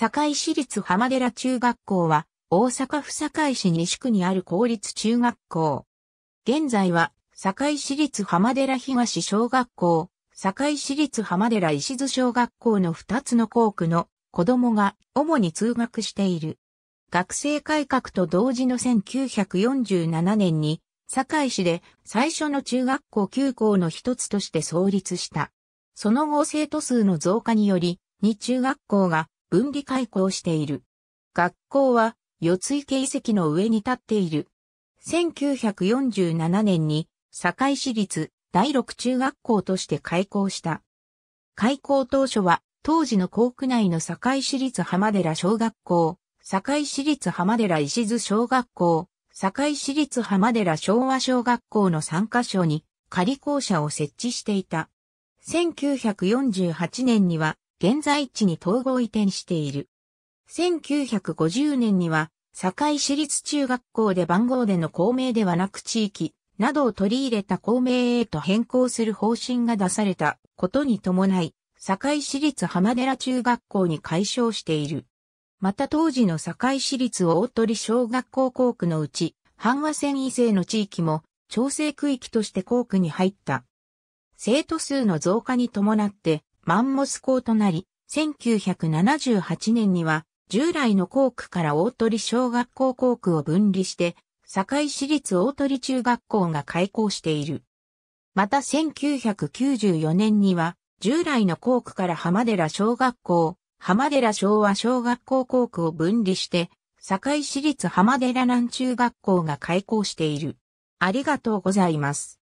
堺市立浜寺中学校は、大阪府堺市西区にある公立中学校。現在は、堺市立浜寺東小学校、堺市立浜寺石津小学校の2つの校区の子供が主に通学している。学生改革と同時の1947年に、堺市で最初の中学校9校の一つとして創立した。その後生徒数の増加により、2中学校が分離開校している。学校は、四ツ池遺跡の上に立っている。1947年に、堺市立第六中学校として開校した。開校当初は、当時の校区内の堺市立浜寺小学校、堺市立浜寺石津小学校、堺市立浜寺昭和小学校の3カ所に仮校舎を設置していた。1948年には現在地に統合移転している。1950年には、堺市立中学校で番号での校名ではなく地域などを取り入れた校名へと変更する方針が出されたことに伴い、堺市立浜寺中学校に改称している。また当時の堺市立大鳥小学校校区のうち、阪和線以西の地域も、調整区域として校区に入った。生徒数の増加に伴って、マンモス校となり、1978年には従来の校区から大鳥小学校校区を分離して、堺市立大鳥中学校が開校している。また1994年には、従来の校区から浜寺小学校、浜寺昭和小学校校区を分離して、堺市立浜寺南中学校が開校している。ありがとうございます。